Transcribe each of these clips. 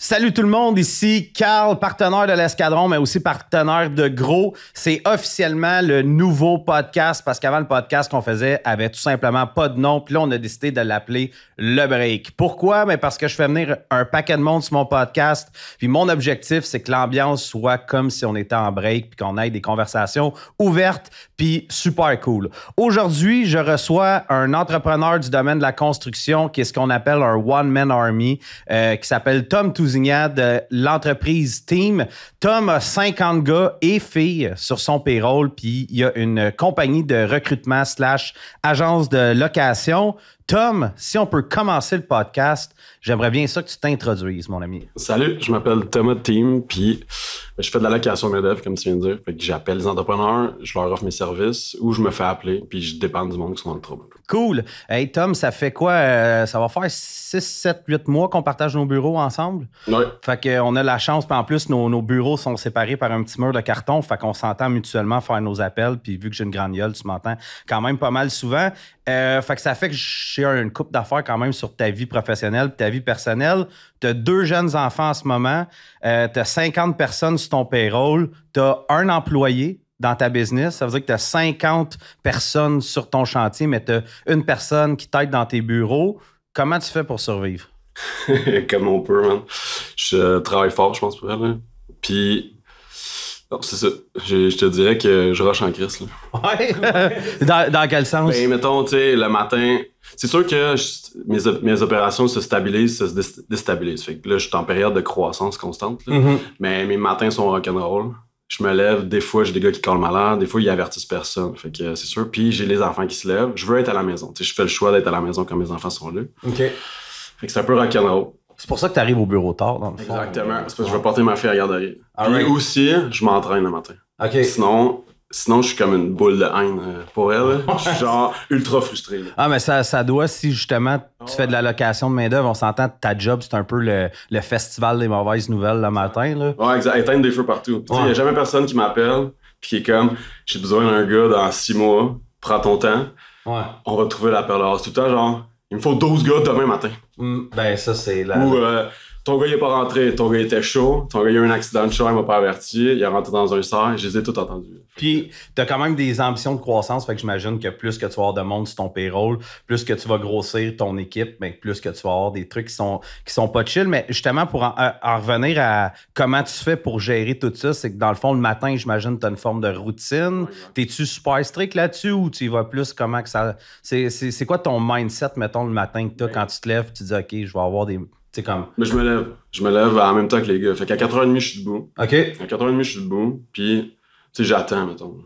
Salut tout le monde, ici Carl, partenaire de l'Escadron, mais aussi partenaire de Gros. C'est officiellement le nouveau podcast parce qu'avant le podcast qu'on faisait avait tout simplement pas de nom, puis là on a décidé de l'appeler Le Break. Pourquoi? Mais ben, parce que je fais venir un paquet de monde sur mon podcast, puis mon objectif c'est que l'ambiance soit comme si on était en break, puis qu'on ait des conversations ouvertes, puis super cool. Aujourd'hui, je reçois un entrepreneur du domaine de la construction qui est ce qu'on appelle un one-man army, euh, qui s'appelle Tom Tousignat de l'entreprise Team. Tom a 50 gars et filles sur son payroll, puis il y a une compagnie de recrutement slash agence de location. Tom, si on peut commencer le podcast, J'aimerais bien ça que tu t'introduises, mon ami. Salut, je m'appelle Thomas Team, puis ben, je fais de la location devs, comme tu viens de dire. j'appelle les entrepreneurs, je leur offre mes services, ou je me fais appeler, puis je dépends du monde qui sont dans le trouble. Cool. Hey Tom, ça fait quoi? Euh, ça va faire 6, 7, 8 mois qu'on partage nos bureaux ensemble. Oui. Fait qu'on euh, a la chance, puis en plus, nos, bureaux sont séparés par un petit mur de carton. Fait qu'on s'entend mutuellement faire nos appels. Puis vu que j'ai une grande gueule, tu m'entends quand même pas mal souvent. Euh, fait que ça fait que j'ai une coupe d'affaires quand même sur ta vie professionnelle ta vie personnelle. T'as deux jeunes enfants en ce moment. t'as 50 personnes sur ton payroll. T'as un employé dans ta business, ça veut dire que tu as 50 personnes sur ton chantier, mais tu as une personne qui t'aide dans tes bureaux. Comment tu fais pour survivre? Comme on peut, man. Je euh, travaille fort, je pense, pour elle. Puis, c'est ça. Je, te dirais que je rush en crise. Ouais. dans, quel sens? Ben, mettons, tu sais, le matin. C'est sûr que mes, opérations se stabilisent, se déstabilisent. Fait que là, je suis en période de croissance constante. Mm-hmm. Mais mes matins sont rock'n'roll je me lève, des fois j'ai des gars qui callent malade, des fois ils avertissent personne. Fait que euh, c'est sûr. Puis j'ai les enfants qui se lèvent. Je veux être à la maison. T'sais, je fais le choix d'être à la maison quand mes enfants sont là. OK. Fait que c'est un peu rock'n'roll. C'est pour ça que tu arrives au bureau tard, dans le fond. Exactement. C'est parce que je veux porter ma fille à la garderie. Puis aussi, je m'entraîne le matin. OK. Sinon, Sinon, je suis comme une boule de haine euh, pour elle. Je suis genre ultra frustré. Ah, mais ça, ça doit, si justement tu fais de la location de main-d'œuvre, on s'entend, ta job, c'est un peu le, festival des mauvaises nouvelles le matin. Là. Ouais, exact. Éteindre des feux partout. Il n'y a jamais personne qui m'appelle puis qui est comme j'ai besoin d'un gars dans six mois, prends ton temps. Ouais. On va trouver la perle rare. Tout le temps, genre, il me faut 12 gars demain matin. Mm. ben, ça, c'est la. Euh, ton gars, il est pas rentré. Ton gars, était chaud. Ton gars, il a eu un accident de char, il m'a pas averti. Il est rentré dans un cerf. Je les ai tous entendus. Puis, t'as quand même des ambitions de croissance. Fait que j'imagine que plus que tu vas avoir de monde sur ton payroll, plus que tu vas grossir ton équipe, mais plus que tu vas avoir des trucs qui sont, qui sont pas chill. Mais justement, pour en, euh, revenir à comment tu fais pour gérer tout ça, c'est que dans le fond, le matin, j'imagine, t'as une forme de routine. T'es-tu super strict là-dessus ou tu y vas plus comment que ça. C'est quoi ton mindset, mettons, le matin que t'as ben, quand tu te lèves, tu dis, OK, je vais avoir des mais je me lève. Je me lève en même temps que les gars. Fait qu'à 4h30, je suis debout. OK. À 4h30, je suis debout. Puis, tu sais, j'attends, mettons.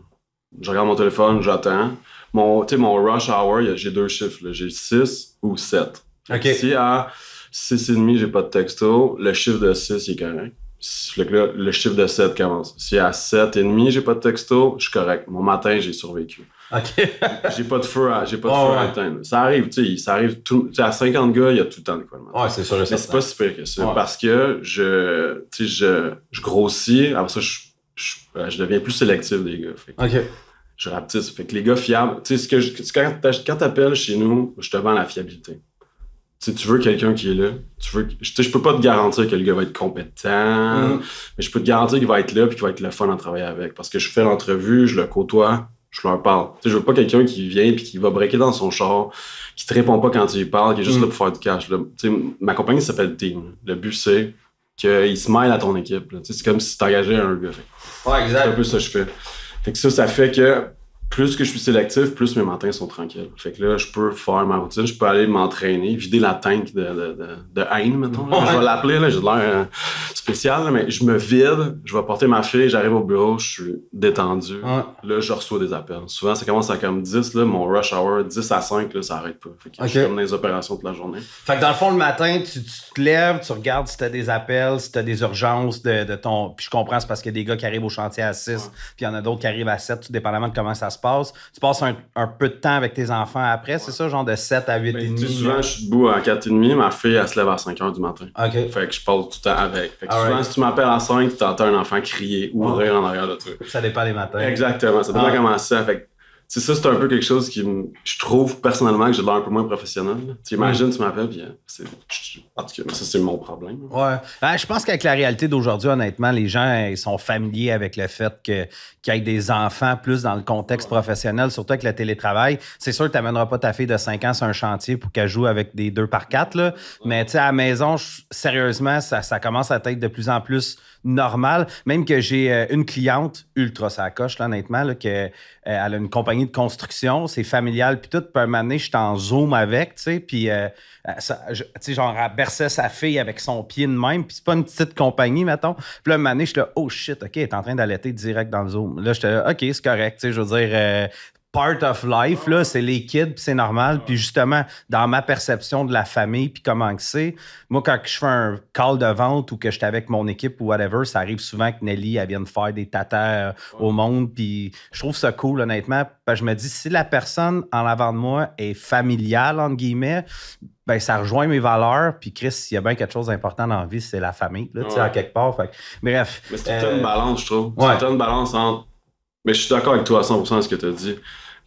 Je regarde mon téléphone, j'attends. Mon, rush hour, j'ai deux chiffres. J'ai 6 ou 7. Si à 6h30, j'ai pas de texto, le chiffre de 6 est correct. le chiffre de 7 commence. Si à 7h30, j'ai pas de texto, je suis correct. Mon matin, j'ai survécu j'ai pas de feu à, feu à atteindre. Ça arrive, tu sais, ça arrive tout, à 50 gars, il y a tout le temps quoi Ouais, c'est sûr. Mais c'est pas si que ça. Parce que je, sais, je, grossis. Après ça, euh, je, deviens plus sélectif des gars. Je rapetisse. Fait que les gars fiables, tu que quand, t'appelles chez nous, je te vends la fiabilité. Si tu veux quelqu'un qui est là. Tu veux, je peux pas te garantir que le gars va être compétent, mm. mais je peux te garantir qu'il va être là et qu'il va être le fun à travailler avec. Parce que je fais l'entrevue, je le côtoie, je leur parle. Tu je veux pas quelqu'un qui vient puis qui va breaker dans son char, qui te répond pas quand tu lui parles, qui est juste mm. là pour faire du cash. ma compagnie s'appelle Team. Le but, c'est qu'il se mêle à ton équipe. c'est comme si tu t'engageais un gars. Ouais, exact. C'est un peu ça que je fais. Fait que ça, ça fait que plus que je suis sélectif, plus mes matins sont tranquilles. Fait que là, je peux faire ma routine, je peux aller m'entraîner, vider la tank de, de, de, haine, mettons. Je vais l'appeler, j'ai de l'air euh, spécial, mais je me vide, je vais porter ma fille, j'arrive au bureau, je suis détendu. Là, je reçois des appels. Souvent, ça commence à comme 10, là, mon rush hour, 10 à 5, là, ça arrête pas. Fait que je suis comme les opérations toute la journée. Fait que dans le fond, le matin, tu, te lèves, tu regardes si t'as des appels, si t'as des urgences de, ton... Puis je comprends, c'est parce qu'il y a des gars qui arrivent au chantier à 6, puis il y en a d'autres qui arrivent à 7, tout dépendamment de comment ça se tu passes un, peu de temps avec tes enfants après, c'est ça, genre de 7 à 8 h ben, et demi? Souvent, je suis debout à 4 et demi, ma fille, elle se lève à 5 heures du matin. Fait que je parle tout le temps avec. Fait que souvent, si tu m'appelles à 5, tu entends un enfant crier ou rire en arrière de toi. Ça dépend des matins. Exactement, ça dépend ah. comment ça. Fait c'est ça, c'est un peu quelque chose qui je trouve personnellement que j'ai l'air un peu moins professionnel. Tu imagines, tu m'appelles, puis euh, En tout ça, c'est mon problème. Ouais. Ben, je pense qu'avec la réalité d'aujourd'hui, honnêtement, les gens sont familiers avec le fait que, qu'il y ait des enfants plus dans le contexte professionnel, surtout avec le télétravail. C'est sûr que tu n'amèneras pas ta fille de 5 ans sur un chantier pour qu'elle joue avec des deux par quatre, là. Mais tu sais, à la maison, sérieusement, ça, ça commence à être de plus en plus normal. Même que j'ai euh, une cliente ultra sacoche, honnêtement, que, euh, elle a une compagnie de construction, c'est familial, puis tout. Puis un moment je suis en zoom avec, tu sais, puis, euh, tu sais, genre, elle berçait sa fille avec son pied de même, puis c'est pas une petite compagnie, mettons. Puis là, un moment je suis là, oh shit, OK, elle est en train d'allaiter direct dans le zoom. Là, j'étais là, OK, c'est correct, tu sais, je veux dire, part of life, là, c'est les kids, c'est normal. Puis justement, dans ma perception de la famille, puis comment que c'est, moi, quand je fais un call de vente ou que je suis avec mon équipe ou whatever, ça arrive souvent que Nelly, elle vienne faire des tatas au monde. Puis je trouve ça cool, honnêtement. Parce je me dis, si la personne en avant de moi est familiale, entre guillemets, ben ça rejoint mes valeurs. Puis Chris, il y a bien quelque chose d'important dans la vie, c'est la famille, là, tu sais, à quelque part. Fait. Bref. Mais c'est une euh, balance, je trouve. C'est une balance entre mais je suis d'accord avec toi à 100% ce que tu as dit.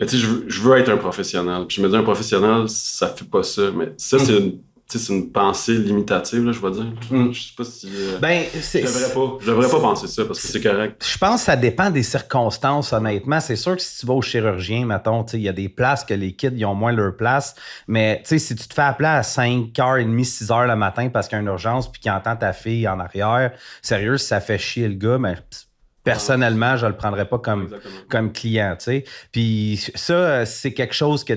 Mais tu sais, je, veux être un professionnel. Puis je me dis, un professionnel, ça fait pas ça. Mais ça, c'est mm. une pensée limitative, je vais dire. Mm. Je sais pas si. Euh, ben, je devrais pas. devrais pas penser ça parce que c'est correct. Je pense que ça dépend des circonstances, honnêtement. C'est sûr que si tu vas au chirurgien, mettons, il y a des places que les kids ils ont moins leur place. Mais si tu te fais appeler à 5h30, 6h le matin parce qu'il y a une urgence puis qu'il entend ta fille en arrière, sérieux, ça fait chier le gars, mais ben, personnellement, ah, je le prendrais pas comme, comme client, Puis ça, c'est quelque chose que,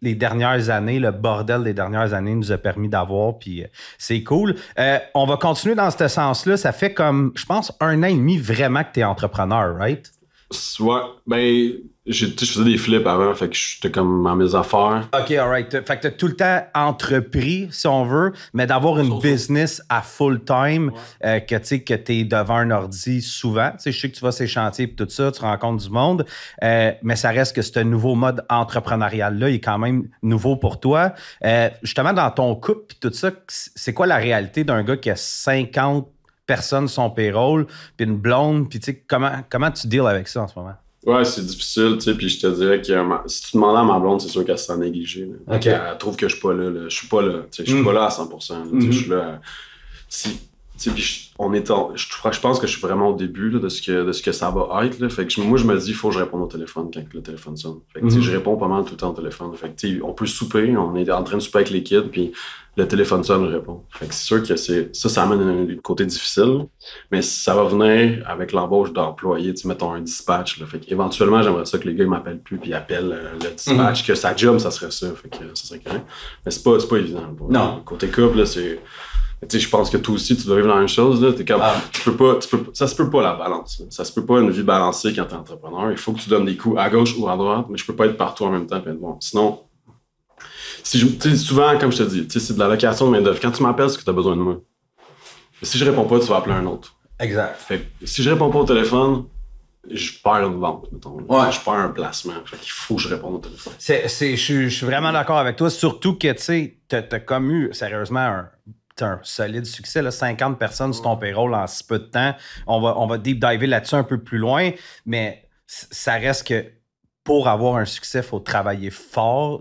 les dernières années, le bordel des dernières années nous a permis d'avoir, puis euh, c'est cool. Euh, on va continuer dans ce sens-là. Ça fait comme, je pense, un an et demi vraiment que tu es entrepreneur, right? Soit, ben, je, faisais des flips avant, fait que j'étais comme en mes affaires. OK, alright. Fait que as tout le temps entrepris, si on veut, mais d'avoir une business à full time, euh, que tu sais, que t'es devant un ordi souvent. Tu sais, je sais que tu vas ces chantiers et tout ça, tu rencontres du monde, euh, mais ça reste que ce nouveau mode entrepreneurial-là, est quand même nouveau pour toi. Euh, justement, dans ton couple et tout ça, c'est quoi la réalité d'un gars qui a 50 personnes son payroll, puis une blonde, puis tu sais, comment, comment tu deals avec ça en ce moment? Ouais, c'est difficile, tu sais, puis je te dirais que si tu demandais à ma blonde, c'est sûr qu'elle s'en négligée. négligé, Elle trouve que je suis pas là, je suis pas là, je suis pas là mm. à 100%, je suis là si je, je pense que je suis vraiment au début de, ce que, de ce que ça va être. Là. Fait que moi, je me dis, il faut que je réponde au téléphone quand le téléphone sonne. Fait que, mhm. Je réponds pas mal tout le temps au téléphone. Fait on peut souper, on est en train de souper avec les kids, puis le téléphone sonne, je réponds. Fait que c'est sûr que ça, ça amène un, côté difficile, mais ça va venir avec l'embauche d'employés, tu mettons un dispatch. fait éventuellement, j'aimerais ça que les gars ne m'appellent plus puis appellent euh, le dispatch, mhm. que ça job, ça serait ça. Fait que ça serait correct. Mais c'est pas, pas évident. non. Côté couple, c'est je pense que toi aussi, tu dois vivre la même chose. Là. Ah. tu peux pas, ça se peut pas la balance. Ça se peut pas une vie balancée quand tu es entrepreneur. Il faut que tu donnes des coups à gauche ou à droite, mais je peux pas être partout en même temps. Bon. Sinon, si je, souvent, comme je te dis, c'est de la location de main-d'œuvre. Quand tu m'appelles, c'est que tu as besoin de moi. si je réponds pas, tu vas appeler un autre. Exact. si je réponds pas au téléphone, je perds une vente, mettons. Je perds un placement. Fait faut que je réponde au téléphone. je, suis vraiment d'accord avec toi. Surtout que, tu sais, t'as, comme sérieusement, un solide succès. 50 personnes sur ton payroll en si peu de temps. On va, on va deep diver là-dessus un peu plus loin, mais ça reste que pour avoir un succès, faut travailler fort.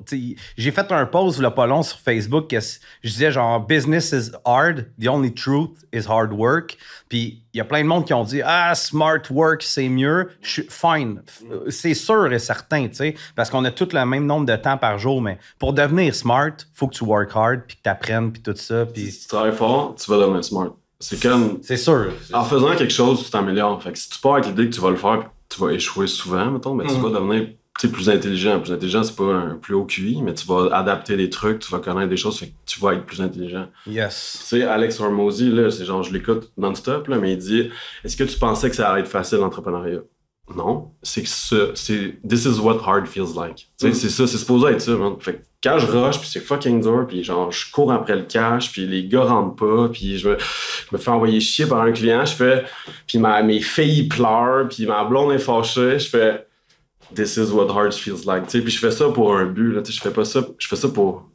J'ai fait un post le pas long sur Facebook que je disais genre business is hard, the only truth is hard work. Puis il y a plein de monde qui ont dit ah smart work c'est mieux. fine, c'est sûr et certain, tu sais, parce qu'on a tous le même nombre de temps par jour, mais pour devenir smart, faut que tu work hard puis que tu apprennes puis tout ça. Puis si tu travailles fort, tu vas devenir smart. C'est comme. C'est sûr. En faisant quelque chose, tu t'améliores. Fait que si tu pars avec l'idée que tu vas le faire, tu vas échouer souvent, mettons, mais tu mm. vas devenir plus intelligent. Plus intelligent, c'est pas un plus haut QI, mais tu vas adapter des trucs, tu vas connaître des choses, tu vas être plus intelligent. Yes. Tu sais, Alex Hormozy, là, c'est genre, je l'écoute non-stop, mais il dit Est-ce que tu pensais que ça allait être facile l'entrepreneuriat non, c'est que ce, c'est This is what hard feels like. Mm. C'est ça, c'est supposé être ça, man. Fait que quand je rush, puis c'est fucking dur, puis genre, je cours après le cash, puis les gars rentrent pas, puis je me, fais envoyer chier par un client, je fais, puis ma, mes filles pleurent, puis ma blonde est fâchée, je fais This is what hard feels like. Puis je fais ça pour un but, là, je fais pas ça, je fais ça pour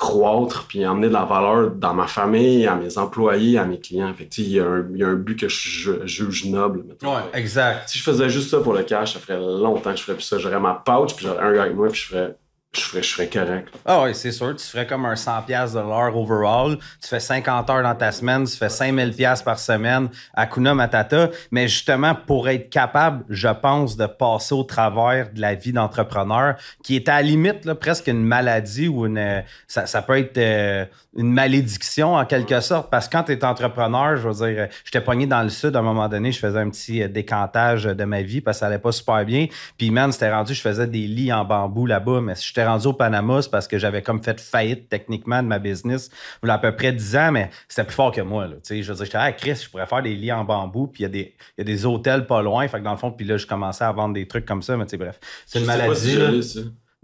croître puis amener de la valeur dans ma famille, à mes employés, à mes clients. Fait il y, y, a un but que je, juge noble. Ouais, exact. Si je faisais juste ça pour le cash, ça ferait longtemps que je ferais plus ça. J'aurais ma pouch, puis j'aurais un gars avec moi, puis je ferais je ferais, correct. Ah oui, c'est sûr. Tu ferais comme un 100$ de l'heure overall. Tu fais 50 heures dans ta semaine. Tu fais 5000$ par semaine à Kuna Matata. Mais justement, pour être capable, je pense, de passer au travers de la vie d'entrepreneur, qui est à la limite presque une maladie ou une. Euh, ça, peut être euh, une malédiction en quelque sorte. Parce que quand tu es entrepreneur, je veux dire, euh, j'étais pogné dans le sud à un moment donné. Je faisais un petit décantage de ma vie parce que ça allait pas super bien. Puis, man, c'était rendu, je faisais des lits en bambou là-bas. Mais j'étais rendu au Panama, c'est parce que j'avais comme fait faillite techniquement de ma business. Il y a à peu près 10 ans, mais c'était plus fort que moi. je veux dire, j'étais, ah, Chris, je pourrais faire des lits en bambou, puis il y, a des hôtels pas loin. Fait dans le fond, puis là, je commençais à vendre des trucs comme ça. Mais tu bref, c'est une maladie.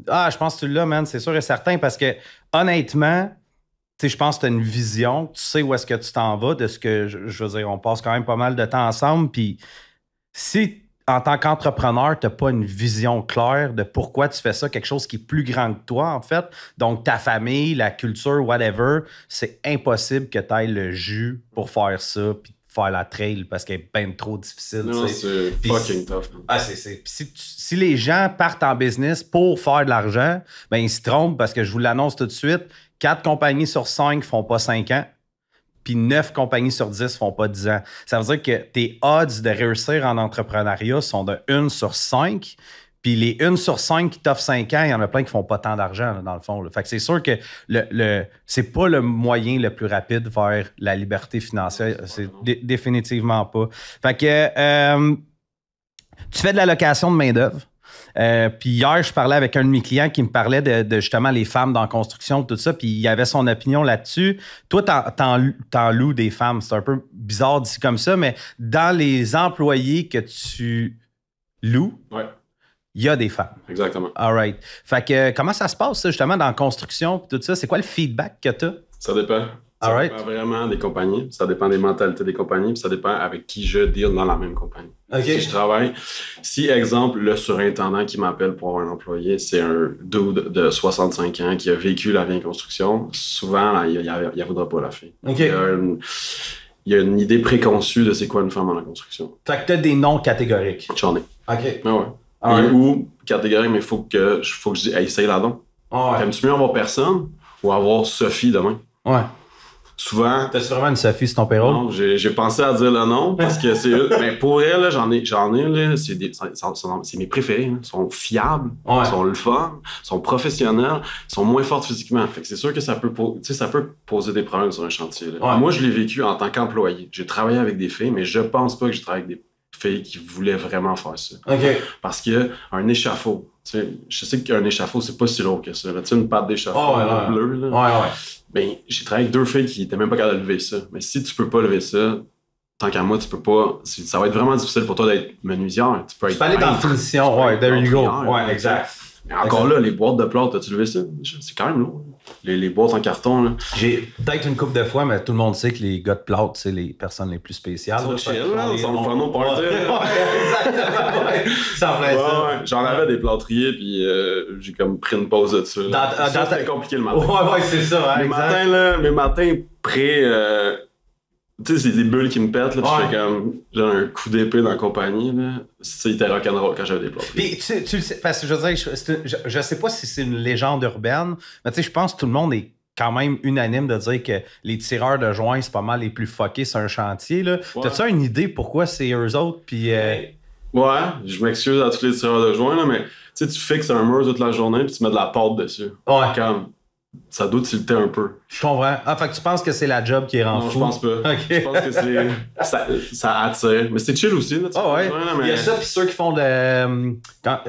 Ah, je pense que tu l'as, man, c'est sûr et certain, parce que honnêtement, tu je pense que tu as une vision, tu sais où est-ce que tu t'en vas, de ce que, je, veux dire, on passe quand même pas mal de temps ensemble, puis si en tant qu'entrepreneur, tu n'as pas une vision claire de pourquoi tu fais ça, quelque chose qui est plus grand que toi, en fait. Donc, ta famille, la culture, whatever, c'est impossible que tu ailles le jus pour faire ça, puis faire la trail parce qu'elle est bien trop difficile. Non, c'est fucking tough. Ah, si, les gens partent en business pour faire de l'argent, ben ils se trompent parce que je vous l'annonce tout de suite, quatre compagnies sur cinq font pas cinq ans puis 9 compagnies sur 10 font pas 10 ans. Ça veut dire que tes odds de réussir en entrepreneuriat sont de 1 sur 5. Puis les 1 sur 5 qui t'offrent 5 ans, il y en a plein qui font pas tant d'argent, dans le fond. Fait que c'est sûr que le, le c'est pas le moyen le plus rapide vers la liberté financière. C'est définitivement pas. Fait que euh, tu fais de la location de main-d'œuvre. Euh, puis hier, je parlais avec un de mes clients qui me parlait de, justement les femmes dans la construction, tout ça, puis il avait son opinion là-dessus. Toi, t'en loues des femmes. C'est un peu bizarre d'ici comme ça, mais dans les employés que tu loues, il y a des femmes. Exactement. All right. Fait que comment ça se passe, justement, dans la construction, tout ça? C'est quoi le feedback que tu as? Ça dépend. Ça dépend vraiment des compagnies, ça dépend des mentalités des compagnies, ça dépend avec qui je deal dans la même compagnie. Si je travaille, si exemple, le surintendant qui m'appelle pour un employé, c'est un dude de 65 ans qui a vécu la en construction, souvent, il ne voudra pas la fille. Il, y a une, idée préconçue de c'est quoi une femme dans la construction. Fait tu as des noms catégoriques. J'en ai. OK. Ah ou catégorique, mais il faut que, faut que je dise, hey, essaye là don. Ah tu Aimes-tu mieux avoir personne ou avoir Sophie demain? Ouais souvent. T'as sûrement une Sophie sur ton payroll? Non, j'ai pensé à dire le nom parce que c'est eux. Mais ben, pour elle, j'en ai, j'en ai, c'est mes préférés. Hein. Ils sont fiables, ils sont le fun, ils sont professionnels, ils sont moins forts physiquement. Fait que c'est sûr que ça peut, ça peut poser des problèmes sur un chantier. Moi, je l'ai vécu en tant qu'employé. J'ai travaillé avec des filles, mais je pense pas que j'ai travaillé avec des filles qui voulaient vraiment faire ça. Ok. Parce que un échafaud, je sais qu'un échafaud, c'est pas si lourd que ça. Tu sais, Une pâte d'échafaud oh, ouais, ouais, ben, j'ai travaillé avec deux filles qui n'étaient même pas capables de lever ça. Mais si tu peux pas lever ça, tant qu'à moi, tu peux pas. Ça va être vraiment difficile pour toi d'être menuisière. Tu peux, aller dans la finition, ouais, there you go. Ouais, exact. encore là, les boîtes de tu as-tu levé ça? C'est quand même lourd les, les, boîtes en carton. Là. J'ai peut-être une coupe de fois, mais tout le monde sait que les gars de plate, c'est les personnes les plus spéciales. Ils sont chill, là, ils sont Exactement, ouais. Ça en fait ouais, ça. Ouais. J'en avais des plâtriers, puis euh, j'ai comme pris une pause dessus. Dans, euh, ça, c'était compliqué le matin. Ouais, ouais, c'est ça. Hein, matin matins, là, les matins pré... Euh, tu sais, c'est des bulles qui me pètent, là, tu fais comme, genre, un coup d'épée dans la compagnie, là. Ça, il était rock'n'roll quand j'avais des plans. Puis, tu, tu le sais, parce que je veux dire, je, sais pas si c'est une légende urbaine, mais tu sais, je pense que tout le monde est quand même unanime de dire que les tireurs de joints, c'est pas mal les plus fuckés sur un chantier, là. T'as-tu une idée pourquoi c'est eux autres, puis... Euh, ouais, je m'excuse à tous les tireurs de joints, là, mais tu sais, tu fixes un mur toute la journée, puis tu mets de la pâte dessus. Ouais. Comme, ça doit était un peu. Je comprends. Ah, fait tu penses que c'est la job qui est rentrée? non, je pense pas. Je pense que c'est... ça, ça, attire. Mais c'est chill aussi. Là, ah, Il y a ça, puis ceux qui font des euh,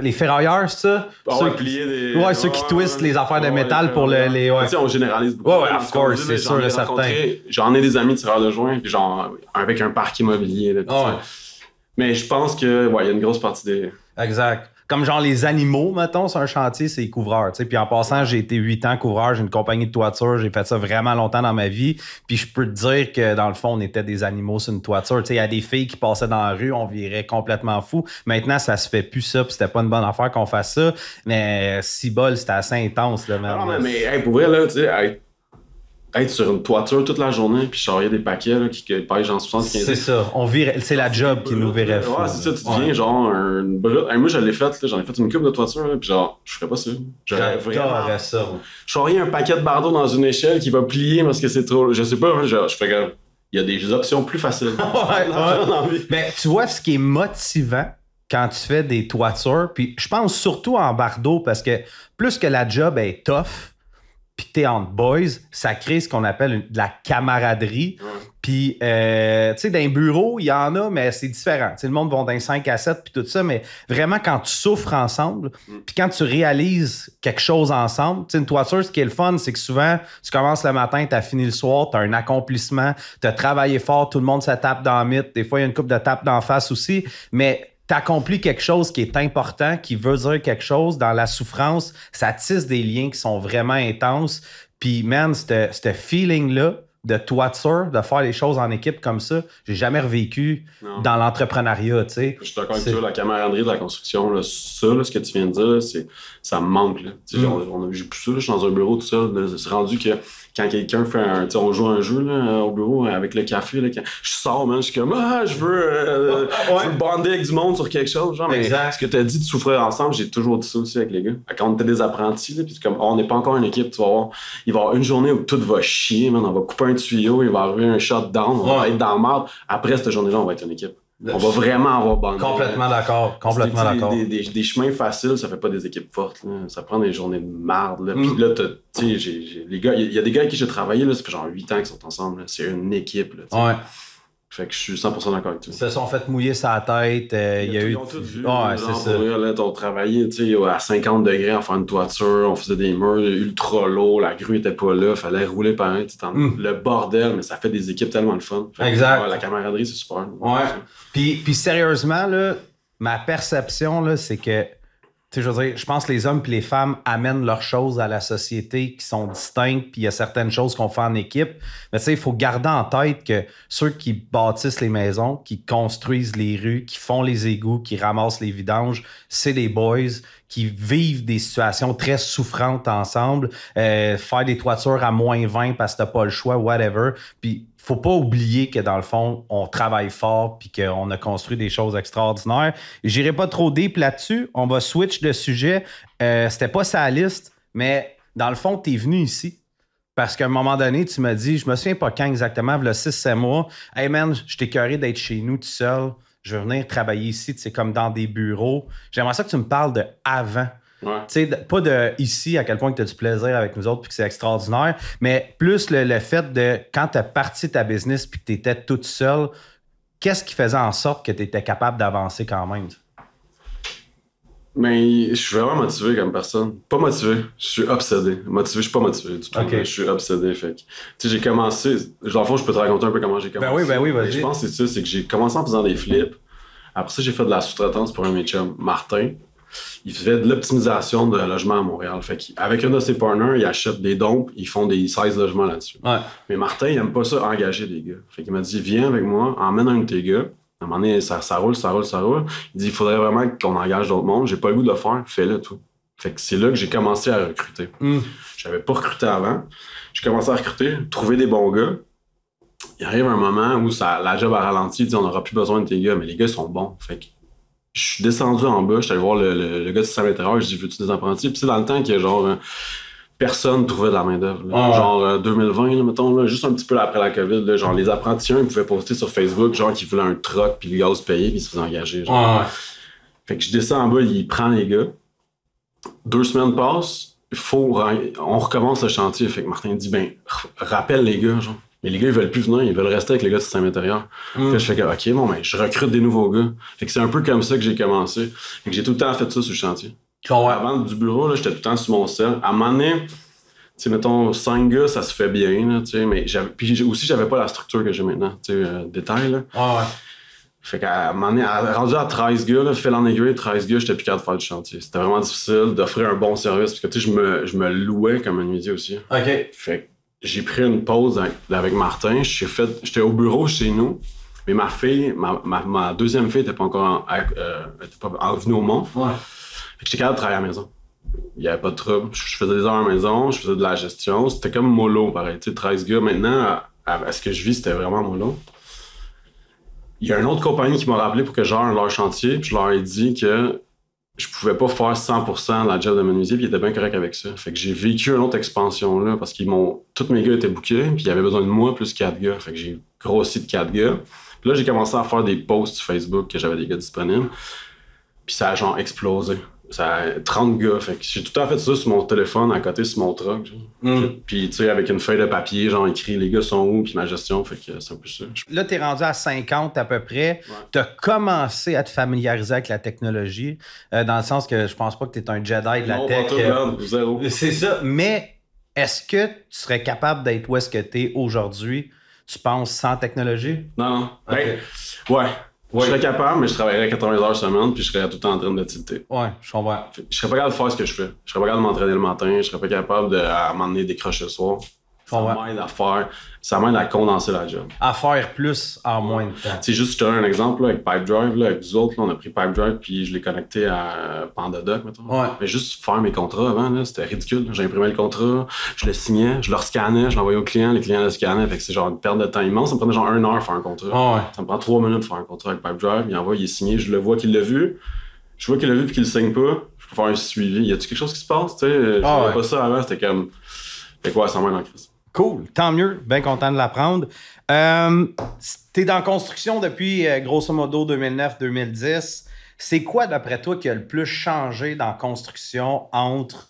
les ferrailleurs, ça? Ah, oui, ceux, qui... Des... Ouais, ceux qui twistent les affaires de métal pour les... Ouais. on généralise beaucoup. Ouais, ouais, c'est sûr, certain. J'en ai des amis tireurs de joint, genre, avec un parc immobilier. Mais je pense que, ouais, il y a une grosse partie des... Exact comme genre les animaux, mettons, c'est un chantier, c'est couvreur. couvreurs. Puis en passant, j'ai été huit ans couvreur, j'ai une compagnie de toiture, j'ai fait ça vraiment longtemps dans ma vie. Puis je peux te dire que dans le fond, on était des animaux sur une toiture. Il y a des filles qui passaient dans la rue, on virait complètement fou. Maintenant, ça se fait plus ça, puis c'était pas une bonne affaire qu'on fasse ça. Mais si euh, bol, c'était assez intense. Là, ah non, mais, mais hey, là, tu sais, être sur une toiture toute la journée puis charrier des paquets qui, qui en genre 75 C'est ça, on c'est la job qui nous verrait Ouais, c'est ça, tu deviens genre un brut. moi, je l'ai fait, j'en ai fait une coupe de toiture, puis genre, je ferais pas ça. J'aurais à ça. Charrier un paquet de bardeaux dans une échelle qui va plier parce que c'est trop. Je sais pas, je fais comme. Il y a des options plus faciles. ouais, Mais tu vois, ce qui est motivant, quand tu fais des toitures. Puis je pense surtout en bardeaux parce que plus que la job est tough, puis t'es entre boys, ça crée ce qu'on appelle de la camaraderie. Puis, euh, tu sais, d'un bureau, il y en a, mais c'est différent. T'sais, le monde va d'un 5 à 7, puis tout ça, mais vraiment, quand tu souffres ensemble, mm. puis quand tu réalises quelque chose ensemble, tu sais, une toiture, ce qui est le fun, c'est que souvent, tu commences le matin, tu as fini le soir, tu un accomplissement, tu as travaillé fort, tout le monde se tape dans le mythe. Des fois, il y a une coupe de tape d'en face aussi, mais tu quelque chose qui est important, qui veut dire quelque chose. Dans la souffrance, ça tisse des liens qui sont vraiment intenses. Puis, man, ce feeling-là de toi toiture, de faire les choses en équipe comme ça, j'ai jamais revécu dans l'entrepreneuriat, Je suis d'accord avec toi, la camaraderie de la construction, là, ça, ce que tu viens de dire, c'est, ça me manque. Mm. j'ai plus ça, je suis dans un bureau tout seul, c'est rendu que quand quelqu'un fait un. On joue un jeu là, au bureau euh, avec le café. Là, je sors, man, je suis comme Ah, je veux, euh, avec du monde sur quelque chose. Genre, exact. ce que tu as dit de souffrir ensemble, j'ai toujours dit ça aussi avec les gars. Quand on était des apprentis, puis comme oh, on n'est pas encore une équipe, tu vas voir. Il va y avoir une journée où tout va chier, on va couper un tuyau, il va arriver un shot down », on va être dans le merde. Après cette journée-là, on va être une équipe on va vraiment avoir bandé. Complètement d'accord, complètement d'accord. Des, chemins faciles, ça fait pas des équipes fortes. Là. Ça prend des journées de marde. Là. Puis mm. là, tu sais, les gars, il y, a des gars avec qui j'ai travaillé, là, ça fait genre 8 ans qu'ils sont ensemble. C'est une équipe. Là, ouais. Fait que je suis 100% d'accord avec toi. Ils se sont fait mouiller sa tête. Euh, il eu. Ils ont tout vu. Ah, ouais, c'est ça. à 50 degrés en faisant une toiture, on faisait des murs ultra lourds, la grue était pas là, Il fallait rouler par un. Hmm. Le bordel, mais ça fait des équipes tellement de fun. exact. la camaraderie, c'est super. Ouais. Puis, puis sérieusement, là, ma perception, c'est que je pense que les hommes et les femmes amènent leurs choses à la société qui sont distinctes, puis il y a certaines choses qu'on fait en équipe. Mais tu sais, il faut garder en tête que ceux qui bâtissent les maisons, qui construisent les rues, qui font les égouts, qui ramassent les vidanges, c'est les boys qui vivent des situations très souffrantes ensemble. Euh, faire des toitures à moins 20 parce que t'as pas le choix, whatever. Puis faut pas oublier que dans le fond, on travaille fort puis qu'on a construit des choses extraordinaires. J'irai pas trop deep là-dessus. On va switch de sujet. Euh, c'était pas sa liste, mais dans le fond, tu es venu ici. Parce qu'à un moment donné, tu m'as dit, je me souviens pas quand exactement, le 6-7 mois, Hey man, je t'ai d'être chez nous tout seul. Je veux venir travailler ici, c'est comme dans des bureaux. J'aimerais ça que tu me parles de avant pas de ici à quel point tu as du plaisir avec nous autres puis que c'est extraordinaire, mais plus le, fait de quand tu as parti ta business puis que tu étais toute seule, qu'est-ce qui faisait en sorte que tu étais capable d'avancer quand même? Mais je suis vraiment motivé comme personne. Pas motivé, je suis obsédé. Motivé, je suis pas motivé du tout. Je suis obsédé. Fait tu sais, j'ai commencé. Dans je peux te raconter un peu comment j'ai ben commencé. oui, ben oui, Je pense que c'est ça, c'est que j'ai commencé en faisant des flips. Après ça, j'ai fait de la sous-traitance pour un métier Martin il faisait de l'optimisation de logements à Montréal. Fait avec un de ses partners, il achète des dons, ils font des 16 logements là-dessus. Mais Martin, il aime pas ça engager des gars. Fait qu'il m'a dit Viens avec moi, emmène un de tes gars. À un moment donné, ça, roule, ça roule, ça roule. Il dit Il faudrait vraiment qu'on engage d'autres mondes. J'ai pas le goût de le faire, fais-le tout. Fait que c'est là que j'ai commencé à recruter. Je mm. J'avais pas recruté avant. J'ai commencé à recruter, trouver des bons gars. Il arrive un moment où ça, la job a ralenti, Il dit on n'aura plus besoin de tes gars, mais les gars sont bons. Fait je suis descendu en bas, je suis allé voir le, gars du service intérieur, je dis veux-tu des apprentis? Puis c'est dans le temps que genre euh, personne trouvait de la main-d'œuvre. Ah. Genre 2020, euh, mettons, là, juste un petit peu après la COVID, genre les apprentis ils pouvaient poster sur Facebook, genre qu'ils voulaient un truck, puis le se payer, puis ils se faisaient engager. Genre. Ah, fait que je descends en bas, il prend les gars. Deux semaines passent, faut, on recommence le chantier. Fait que Martin dit, ben, rappelle les gars, genre. Mais les gars, ils veulent plus venir, ils veulent rester avec les gars du système intérieur. Fait mm. je fais que, OK, bon, ben, je recrute des nouveaux gars. Fait que c'est un peu comme ça que j'ai commencé. Fait que j'ai tout le temps fait ça sur le chantier. Avant du bureau, là, j'étais tout le temps sur mon sel. À un moment donné, sais, mettons, 5 gars, ça se fait bien, tu sais, mais puis aussi, j'avais pas la structure que j'ai maintenant, tu sais, euh, détail, là. ouais. Fait qu'à un moment donné, rendu à 13 gars, là, fil en aiguille, 13 gars, j'étais plus capable de faire du chantier. C'était vraiment difficile d'offrir un bon service, parce que, tu sais, je me, louais comme un midi aussi. OK. Fait j'ai pris une pause avec, Martin. J'étais au bureau chez nous, mais ma fille, ma, deuxième fille, n'était pas encore euh, en, venue au monde. J'étais capable de travailler à la maison. Il n'y avait pas de trouble. Je, faisais des heures à la maison, je faisais de la gestion. C'était comme mollo, pareil. Tu 13 gars maintenant, à, ce que je vis, c'était vraiment mollo. Il y a une autre compagnie qui m'a rappelé pour que je leur chantier, puis je leur ai dit que je pouvais pas faire 100% la job de menuisier, puis il était bien correct avec ça. Fait que j'ai vécu une autre expansion là, parce qu'ils m'ont, toutes mes gars étaient bouqués, puis il y avait besoin de moi plus quatre gars. Fait que j'ai grossi de quatre gars. Puis là, j'ai commencé à faire des posts sur Facebook que j'avais des gars disponibles. Puis ça a genre explosé ça 30 gars. Fait que j'ai tout le temps fait ça sur mon téléphone, à côté sur mon truck. Mm. Puis, tu sais, avec une feuille de papier, genre écrit les gars sont où, puis ma gestion. Fait que c'est un peu ça. Là, t'es rendu à 50 à peu près. T'as commencé à te familiariser avec la technologie, euh, dans le sens que je pense pas que t'es un Jedi de la non, tech. Euh, c'est ça. Mais est-ce que tu serais capable d'être où est-ce que t'es aujourd'hui, tu penses, sans technologie? Non, ben, ouais. Je serais capable, mais je travaillerais 80 heures semaine, puis je serais tout le temps en train de tilter. Ouais, je comprends. Je serais pas capable de faire ce que je fais. Je serais pas capable de m'entraîner le matin, je serais pas capable de, m'emmener des m'emmener décrocher le soir. Ça m'aide à faire, ça m'aide à condenser la job. À faire plus en moins de temps. C'est juste un exemple avec Pipedrive, là, avec vous autres, on a pris Pipedrive puis je l'ai connecté à PandaDoc, mettons. Ouais. Mais juste faire mes contrats avant, c'était ridicule. J'imprimais le contrat, je le signais, je le scannais, je l'envoyais au client, le client le scannaient. Fait que c'est genre une perte de temps immense. Ça me prenait genre une heure faire un contrat. Ah ouais. Ça me prend trois minutes de faire un contrat avec Pipedrive. Il envoie, il est signé, je le vois qu'il l'a vu. Je vois qu'il l'a vu puis qu'il le signe pas. Je peux faire un suivi. Y a-tu quelque chose qui se passe, Je ah pas ça avant, c'était comme. Fait quoi, ça m'aide en crise. Cool, tant mieux, bien content de l'apprendre. Euh, tu es dans construction depuis euh, grosso modo 2009-2010. C'est quoi, d'après toi, qui a le plus changé dans construction entre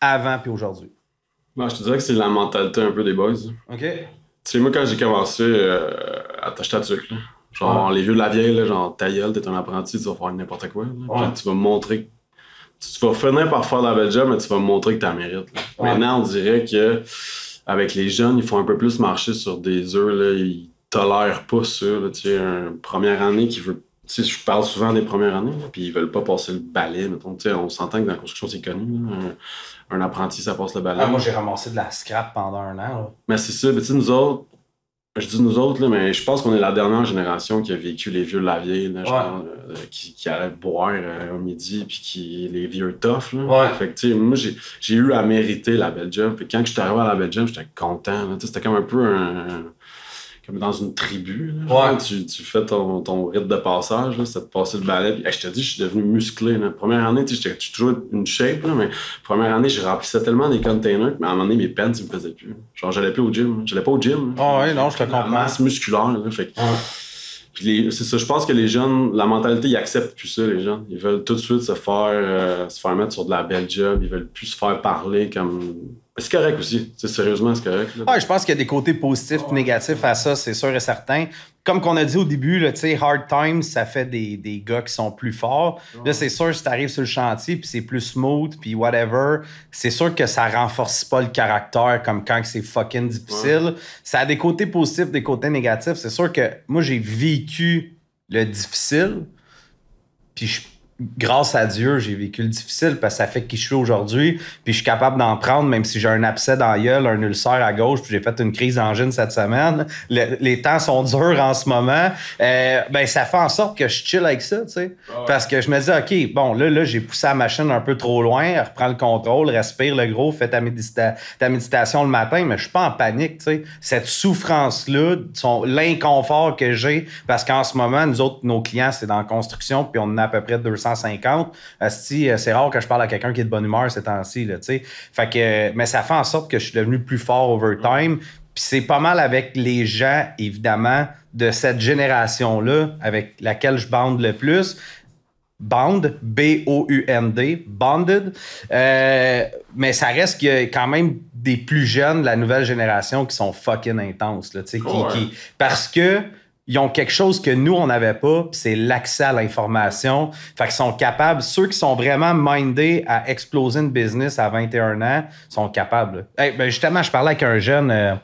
avant et aujourd'hui? Ben, je te dirais que c'est la mentalité un peu des boys. OK. Tu sais, moi, quand j'ai commencé euh, à t'acheter à genre les vieux de la vieille, genre ta gueule, t'es un apprenti, tu vas faire n'importe quoi. Tu vas montrer tu, vas finir par faire la belle job, mais tu vas montrer que t'as mérite. Maintenant, on dirait que avec les jeunes, ils font un peu plus marcher sur des œufs. Là, ils tolèrent pas ça. une première année qui veut. Tu sais, Je parle souvent des premières années, puis ils veulent pas passer le balai. Mettons, on s'entend que dans la construction, c'est connu. Un, apprenti, ça passe le balai. Ah, moi, j'ai ramassé de la scrap pendant un an. Mais c'est ça. Mais nous autres, je dis nous autres, mais je pense qu'on est la dernière génération qui a vécu les vieux lavier, là, euh, qui, qui boire euh, au midi, puis qui, les vieux toughs. Ouais. Fait que, moi, j'ai eu à mériter la Belgium. Puis quand je suis arrivé à la Belgium, j'étais content. C'était comme un peu un comme dans une tribu. tu, fais ton, rythme rite de passage, c'est de passer le balai. je te dis, je suis devenu musclé. La première année, tu sais, j'étais toujours une shape, mais mais première année, je remplissais tellement des containers que à un moment donné, mes peines ils me faisaient plus. Genre, j'allais plus au gym. Hein. J'allais pas au gym. Hein. Ah oui, non, je te comprends. masse musculaire. c'est ça, je pense que les jeunes, la mentalité, ils acceptent plus ça, les jeunes. Ils veulent tout de suite se faire, euh, se faire mettre sur de la belle job. Ils veulent plus se faire parler comme c'est correct aussi. C'est sérieusement, c'est correct. je pense qu'il y a des côtés positifs et négatifs à ça, c'est sûr et certain. Comme qu'on a dit au début, Hard Times, ça fait des, des, gars qui sont plus forts. Là, c'est sûr, si arrives sur le chantier, puis c'est plus smooth, puis whatever, c'est sûr que ça renforce pas le caractère comme quand c'est fucking difficile. Ça a des côtés positifs, des côtés négatifs. C'est sûr que moi, j'ai vécu le difficile, puis je grâce à Dieu, j'ai vécu le difficile parce que ça fait qui je suis aujourd'hui. Puis je suis capable d'en prendre, même si j'ai un abcès dans la gueule, un ulcère à gauche, puis j'ai fait une crise d'angine cette semaine. les temps sont durs en ce moment. Euh, ben, ça fait en sorte que je chill avec ça, tu sais. Ah parce que je me dis, OK, bon, là, là j'ai poussé la machine un peu trop loin, reprends le contrôle, respire le gros, fais ta, ta méditation le matin, mais je suis pas en panique, tu sais. Cette souffrance-là, l'inconfort que j'ai, parce qu'en ce moment, nous autres, nos clients, c'est dans la construction, puis on a à peu près 200 150. Euh, c'est rare que je parle à quelqu'un qui est de bonne humeur ces temps-ci. Euh, mais ça fait en sorte que je suis devenu plus fort over time. c'est pas mal avec les gens, évidemment, de cette génération-là, avec laquelle je bande le plus. Bande, B-O-U-N-D, Bonded. Euh, mais ça reste qu'il quand même des plus jeunes de la nouvelle génération qui sont fucking intenses. parce que ils ont quelque chose que nous, on n'avait pas, c'est l'accès à l'information. Fait qu'ils sont capables, ceux qui sont vraiment mindés à exploser une business à 21 ans, sont capables. ben justement, je parlais avec un jeune euh,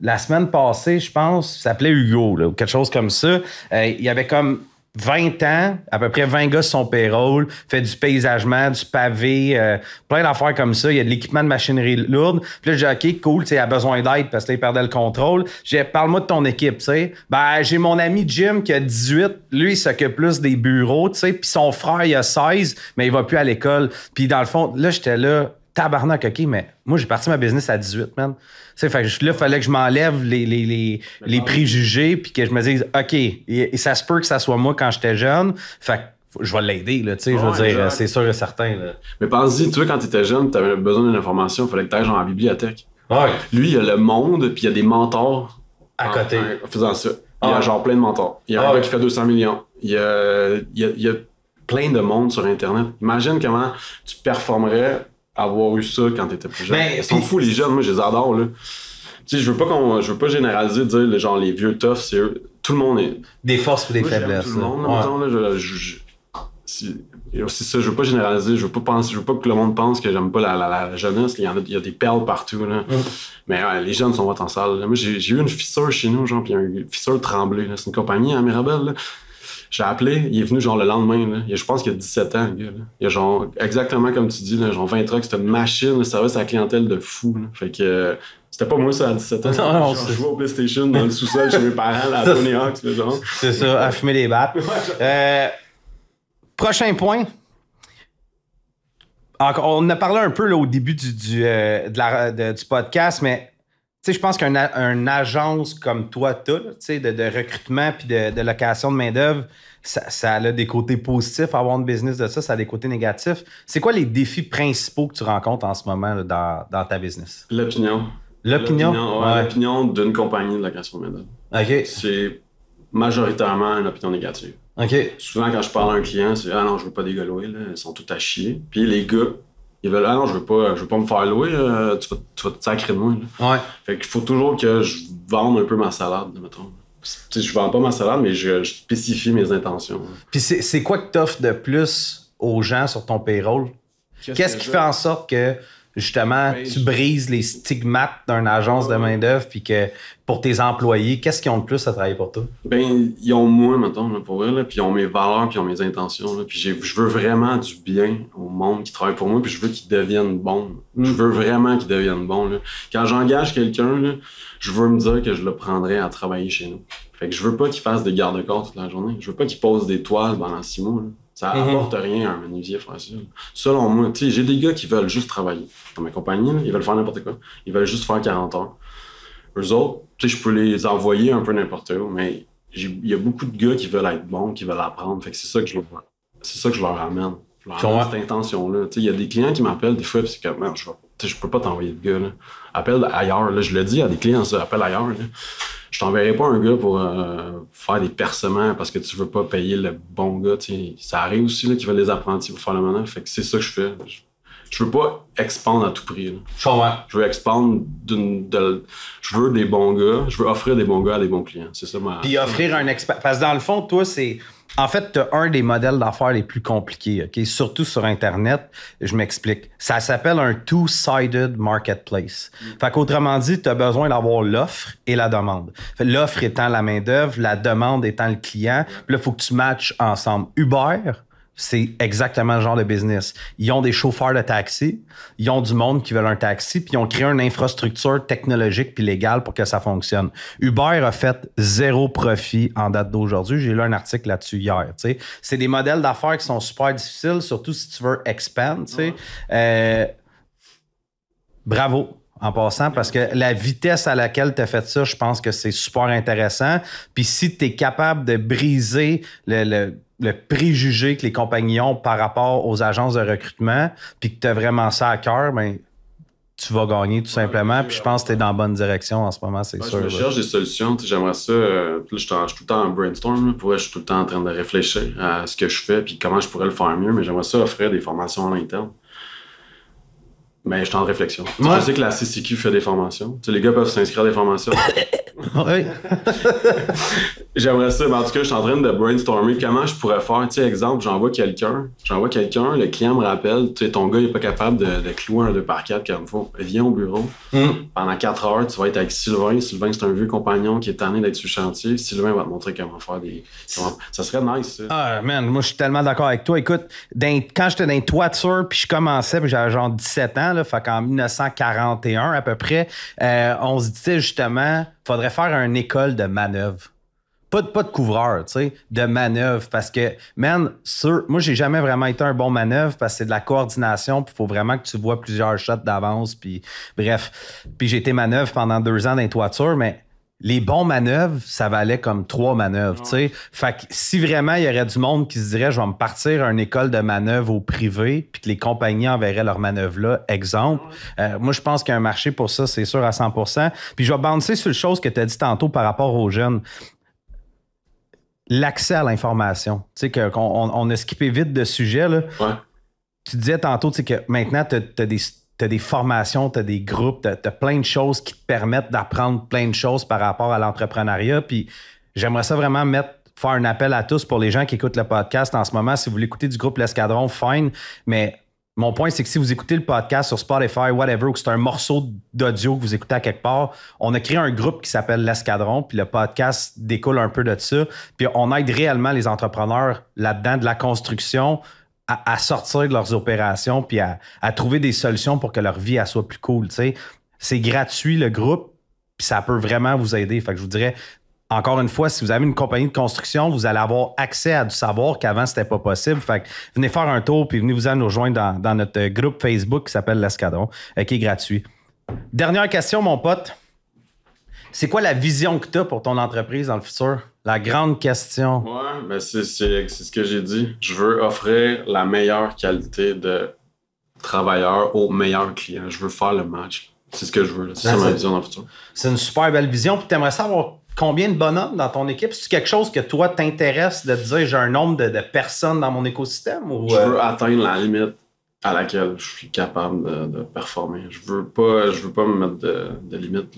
la semaine passée, je pense, il s'appelait Hugo, ou quelque chose comme ça. Euh, il il avait comme 20 ans, à peu près 20 gars sont son payroll, fait du paysagement, du pavé, euh, plein d'affaires comme ça. Il y a de l'équipement de machinerie lourde. Puis là, j'ai dit, OK, cool, tu a besoin d'aide parce qu'il perdait le contrôle. J'ai parle-moi de ton équipe, tu sais. Ben, j'ai mon ami Jim qui a 18. Lui, il s'occupe plus des bureaux, tu sais. Puis son frère, il a 16, mais il va plus à l'école. Puis dans le fond, là, j'étais là, tabarnak, OK, mais moi, j'ai parti ma business à 18, man. Tu fait que là, fallait que je m'enlève les, les, les, préjugés puis que je me dise, OK, ça se peut que ça soit moi quand j'étais jeune. Fait que je vais l'aider, là, tu sais, je veux dire, c'est sûr et certain. Mais pense-y, tu vois, quand tu étais jeune, tu avais besoin d'une information, il fallait que tu ailles genre bibliothèque. Lui, il y a le monde, puis il y a des mentors. À côté. faisant ça. Il y a genre plein de mentors. Il y a un qui fait 200 millions. il y a plein de monde sur Internet. Imagine comment tu performerais avoir eu ça quand t'étais plus jeune. Ben, Ils sont fous, les jeunes, moi, je les adore, là. Tu je veux pas je veux pas généraliser, dire, les, genre, les vieux toughs, c'est Tout le monde est. Des forces ou des faiblesses. Tout le monde, là, je, ça, je veux pas généraliser, je veux pas penser, je veux pas que le monde pense que j'aime pas la, jeunesse. Il y, a, des perles partout. Là. Mm. Mais les jeunes sont en salle. j'ai eu une fissure chez nous, genre, puis une fissure tremblée. C'est une compagnie à hein, Mirabel. J'ai appelé, il est venu genre le lendemain, là. je pense qu'il a 17 ans, Il a genre, exactement comme tu dis, genre 20 trucks, c'était une machine, le service à la clientèle de fou. Fait que c'était pas moi ça à 17 ans. Non, non, je jouais au PlayStation dans le sous-sol chez mes parents, là, à Tony Hawk, genre. C'est ça, à fumer des battes. Euh, prochain point. on a parlé un peu là, au début du, du, euh, du podcast, mais sais, je pense qu'une un agence comme toi, tout, de, recrutement puis de, location de main-d'œuvre, ça, a des côtés positifs. Avoir un business de ça, ça a des côtés négatifs. C'est quoi les défis principaux que tu rencontres en ce moment dans, ta business? L'opinion. L'opinion? L'opinion, d'une compagnie de location de main-d'œuvre. OK. C'est majoritairement une opinion négative. OK. Souvent, quand je parle à un client, c'est Ah non, je veux pas dégalouer ils sont tout à chier. Puis les gars, ils veulent Ah non, je veux pas, je veux pas me faire louer, euh, tu, vas, te sacrer de moi. Ouais. Fait qu'il faut toujours que je vende un peu ma salade, tu sais je vends pas ma salade, mais je, spécifie mes intentions. Puis c'est quoi que t'offres de plus aux gens sur ton payroll? Qu'est-ce qui fait en sorte que justement, ben, tu brises les stigmates d'une agence de main-d'œuvre, puis que pour tes employés, qu'est-ce qu'ils ont de plus à travailler pour toi? Ben, ils ont moins, mettons, pour vrai, puis ils ont mes valeurs, puis ils ont mes intentions, puis je veux vraiment du bien au monde qui travaille pour moi, puis je veux qu'ils deviennent bons. Je mm. veux vraiment qu'ils deviennent bons. Là. Quand j'engage quelqu'un, je veux me dire que je le prendrai à travailler chez nous. Fait que je veux pas qu'il fasse des garde-corps toute la journée. Je veux pas qu'il pose des toiles pendant six mois. Ça mhm. apporte rien à un menuisier français. Selon moi, tu sais, j'ai des gars qui veulent juste travailler. Dans ma compagnie, ils veulent faire n'importe quoi. Ils veulent juste faire 40 heures. Eux autres, tu sais, je peux les envoyer un peu n'importe où, mais il y a beaucoup de gars qui veulent être bons, qui veulent apprendre. Fait c'est ça que je leur, c'est ça que je leur amène. Je leur cette intention-là. Tu sais, il y a des clients qui m'appellent des fois, c'est comme, je, je peux pas t'envoyer de gars, Appelle ailleurs, là. Je le dis à des clients, ça, appelle ailleurs, t'enverrai pas un gars pour euh, faire des percements parce que tu veux pas payer le bon gars. Ça arrive aussi qu'ils veulent des apprentis pour faire le manœuvre. c'est ça que je fais. Je, veux pas expandre à tout prix. Je, veux expandre je veux des bons gars. Je veux offrir des bons gars à des bons clients. C'est ça ma. Puis offrir un expert. Parce que dans le fond, toi, c'est en fait, tu un des modèles d'affaires les plus compliqués, okay? surtout sur Internet. Je m'explique. Ça s'appelle un two-sided marketplace. Mm. Fait qu'autrement dit, tu as besoin d'avoir l'offre et la demande. L'offre étant la main-d'œuvre, la demande étant le client. là, il faut que tu matches ensemble. Uber, c'est exactement le genre de business. Ils ont des chauffeurs de taxi, ils ont du monde qui veulent un taxi, puis ils ont créé une infrastructure technologique puis légale pour que ça fonctionne. Uber a fait zéro profit en date d'aujourd'hui. J'ai lu un article là-dessus hier. C'est des modèles d'affaires qui sont super difficiles, surtout si tu veux expand. Euh, bravo en passant, parce que la vitesse à laquelle tu as fait ça, je pense que c'est super intéressant. Puis si tu es capable de briser le, le, préjugé que les compagnies ont par rapport aux agences de recrutement, puis que tu as vraiment ça à cœur, ben, tu vas gagner tout simplement. puis je pense que tu es euh, dans la bonne direction en ce moment, c'est Je cherche des solutions. J'aimerais ça. Euh, je, suis tout le temps en brainstorm. je suis tout le temps en train de réfléchir à ce que je fais puis comment je pourrais le faire mieux. Mais j'aimerais ça offrir des formations à l'interne. Ben, je suis en réflexion. je sais que la CCQ fait des formations. Tu sais, les gars peuvent s'inscrire à des formations. J'aimerais ça. en tout cas, je suis en train de brainstormer comment je pourrais faire. Tu sais, exemple, j'envoie quelqu'un. J'envoie quelqu'un, le client me rappelle, tu sais, ton gars n'est pas capable de, de clouer un 2 par 4 comme il faut. Viens au bureau. Hmm. Pendant 4 heures, tu vas être avec Sylvain. Sylvain, c'est un vieux compagnon qui est tanné d'être sur le chantier. Sylvain va te montrer comment faire des. Ça serait nice, Ah, man, moi, je suis tellement d'accord avec toi. Écoute, quand j'étais dans les toitures, puis je commençais, puis j'avais genre 17 ans, fait en 1941 à peu près, euh, on se disait justement, faudrait faire une école de manœuvre. Pas de, pas couvreur, tu sais, de manœuvre. Parce que, man, sur, moi, j'ai jamais vraiment été un bon manœuvre parce que c'est de la coordination, puis il faut vraiment que tu vois plusieurs shots d'avance, puis bref. Puis j'ai été manœuvre pendant deux ans dans les toitures, mais les bons manœuvres, ça valait comme trois manœuvres, tu Fait que si vraiment il y aurait du monde qui se dirait, je vais me partir à une école de manœuvre au privé, puis que les compagnies enverraient leurs manœuvres là, exemple. Euh, moi, je pense qu'il y a un marché pour ça, c'est sûr à 100 Puis je vais bouncer sur le chose que tu as dit tantôt par rapport aux jeunes l'accès à l'information. Tu sais, qu'on on, a skippé vite de sujet. Là. Tu disais tantôt que maintenant, tu as, des, tu as des formations, tu as des groupes, tu as, plein de choses qui te permettent d'apprendre plein de choses par rapport à l'entrepreneuriat. Puis j'aimerais ça vraiment mettre faire un appel à tous pour les gens qui écoutent le podcast en ce moment. Si vous l'écoutez du groupe L'Escadron, fine. Mais mon point, c'est que si vous écoutez le podcast sur Spotify, whatever, ou que c'est un morceau d'audio que vous écoutez à quelque part, on a créé un groupe qui s'appelle L'Escadron, puis le podcast découle un peu de ça. Puis on aide réellement les entrepreneurs là-dedans de la construction à, sortir de leurs opérations puis à, trouver des solutions pour que leur vie soit plus cool. C'est gratuit, le groupe, puis ça peut vraiment vous aider. Fait je vous dirais, encore une fois, si vous avez une compagnie de construction, vous allez avoir accès à du savoir qu'avant, ce n'était pas possible. Fait venez faire un tour puis venez vous nous rejoindre dans, dans, notre groupe Facebook qui s'appelle L'Escadron, euh, qui est gratuit. Dernière question, mon pote. C'est quoi la vision que tu as pour ton entreprise dans le futur? La grande question. Oui, mais ben, c'est ce que j'ai dit. Je veux offrir la meilleure qualité de travailleurs aux meilleurs clients. Je veux faire le match. C'est ce que je veux. C'est ben, ma vision dans le futur. C'est une super belle vision. Puis aimerais savoir combien de bonhommes dans ton équipe? C'est quelque chose que toi t'intéresse de dire j'ai un nombre de, personnes dans mon écosystème? Je euh? veux atteindre la limite à laquelle je suis capable de, performer. Je veux pas, je veux pas me mettre de, de limite.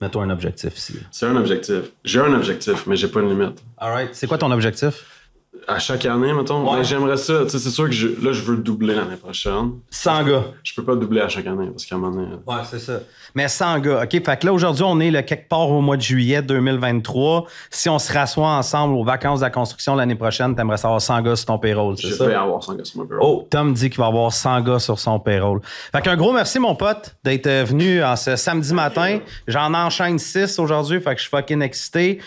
Mets-toi un objectif ici. C'est un objectif. J'ai un objectif, mais j'ai pas une limite. All right. C'est quoi ton objectif? à chaque année, mettons. j'aimerais ça. c'est sûr que là, je veux doubler l'année prochaine. 100 gars. Je peux pas doubler à chaque année parce qu'à un moment donné. Euh, ouais, c'est ça. Mais 100 gars. OK. Fait que là, aujourd'hui, on est quelque part au mois de juillet 2023. Si on se rassoit ensemble aux vacances de la construction l'année prochaine, t'aimerais savoir 100 gars sur ton payroll. Je vais avoir 100 gars sur mon payroll. Oh, Tom dit qu'il va avoir 100 gars sur son payroll. Fait qu'un gros merci, mon pote, d'être venu en ce samedi matin. J'en enchaîne 6 aujourd'hui. Fait que je suis fucking excité.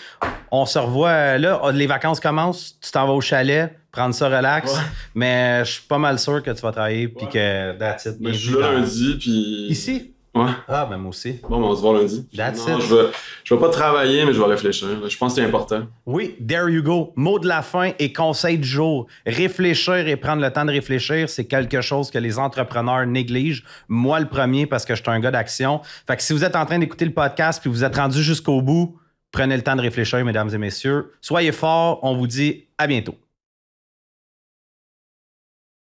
On se revoit euh, là. Oh, les vacances commencent. Tu t'en vas au chalet, prendre ça relax. Mais euh, je suis pas mal sûr que tu vas travailler puis que that's it. Mais ben, je le lundi puis. Ici? Ouais. Ah, ben moi aussi. Bon, ben, on se voit lundi. That's Je vais, je vais pas travailler, mais je vais réfléchir. Je pense que c'est important. Oui, there you go. Mot de la fin et conseil du jour. Réfléchir et prendre le temps de réfléchir, c'est quelque chose que les entrepreneurs négligent. Moi, le premier, parce que je suis un gars d'action. Fait que si vous êtes en train d'écouter le podcast puis vous êtes rendu jusqu'au bout, Prenez le temps de réfléchir, mesdames et messieurs. Soyez forts. On vous dit à bientôt.